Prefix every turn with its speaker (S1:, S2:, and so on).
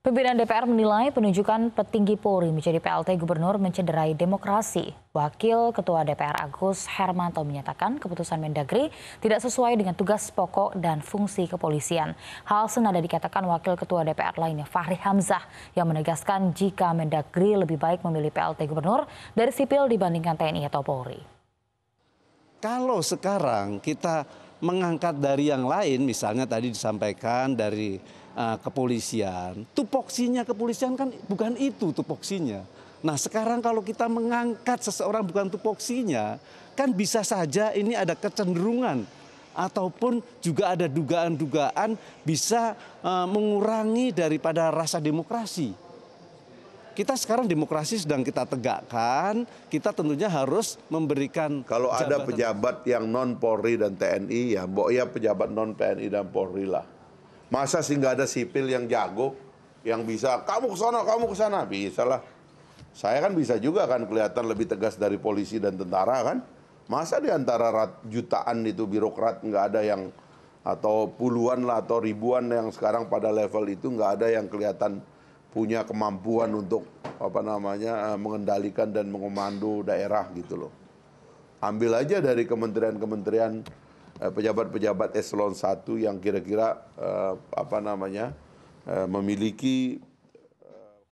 S1: Pimpinan DPR menilai penunjukan petinggi Polri menjadi PLT Gubernur mencederai demokrasi. Wakil Ketua DPR Agus Hermanto menyatakan keputusan Mendagri tidak sesuai dengan tugas pokok dan fungsi kepolisian. Hal senada dikatakan Wakil Ketua DPR lainnya Fahri Hamzah yang menegaskan jika Mendagri lebih baik memilih PLT Gubernur dari sipil dibandingkan TNI atau Polri.
S2: Kalau sekarang kita mengangkat dari yang lain, misalnya tadi disampaikan dari uh, kepolisian, tupoksinya kepolisian kan bukan itu tupoksinya. Nah sekarang kalau kita mengangkat seseorang bukan tupoksinya, kan bisa saja ini ada kecenderungan ataupun juga ada dugaan-dugaan bisa uh, mengurangi daripada rasa demokrasi kita sekarang demokrasi sedang kita tegakkan, kita tentunya harus memberikan Kalau ada
S3: pejabat yang non Polri dan TNI ya, mbok ya pejabat non TNI dan Polri lah. Masa sih nggak ada sipil yang jago yang bisa kamu ke sana, kamu ke sana, bisa lah. Saya kan bisa juga kan kelihatan lebih tegas dari polisi dan tentara kan. Masa di antara rat, jutaan itu birokrat nggak ada yang atau puluhan lah atau ribuan yang sekarang pada level itu nggak ada yang kelihatan punya kemampuan untuk apa namanya eh, mengendalikan dan mengomando daerah gitu loh. Ambil aja dari kementerian-kementerian eh, pejabat-pejabat eselon 1 yang kira-kira eh, apa namanya memiliki